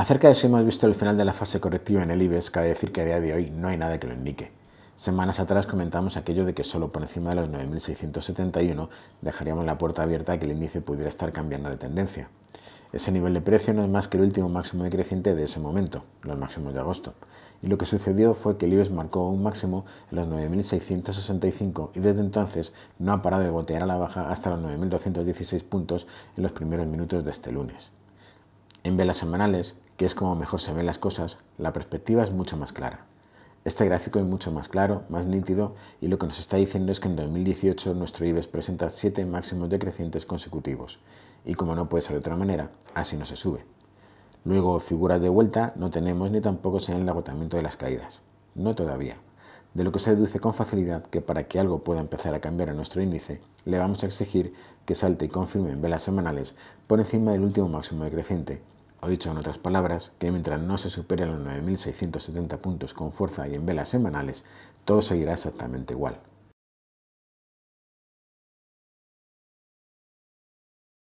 Acerca de si hemos visto el final de la fase correctiva en el IBEX, cabe decir que a día de hoy no hay nada que lo indique. Semanas atrás comentamos aquello de que solo por encima de los 9.671 dejaríamos la puerta abierta a que el índice pudiera estar cambiando de tendencia. Ese nivel de precio no es más que el último máximo decreciente de ese momento, los máximos de agosto. Y lo que sucedió fue que el IBEX marcó un máximo en los 9.665 y desde entonces no ha parado de gotear a la baja hasta los 9.216 puntos en los primeros minutos de este lunes. En velas semanales, que es como mejor se ven las cosas, la perspectiva es mucho más clara. Este gráfico es mucho más claro, más nítido y lo que nos está diciendo es que en 2018 nuestro IBEX presenta 7 máximos decrecientes consecutivos y como no puede ser de otra manera, así no se sube. Luego figuras de vuelta no tenemos ni tampoco señal el agotamiento de las caídas. No todavía. De lo que se deduce con facilidad que para que algo pueda empezar a cambiar en nuestro índice, le vamos a exigir que salte y confirme en velas semanales por encima del último máximo decreciente o dicho en otras palabras, que mientras no se superen los 9.670 puntos con fuerza y en velas semanales, todo seguirá exactamente igual.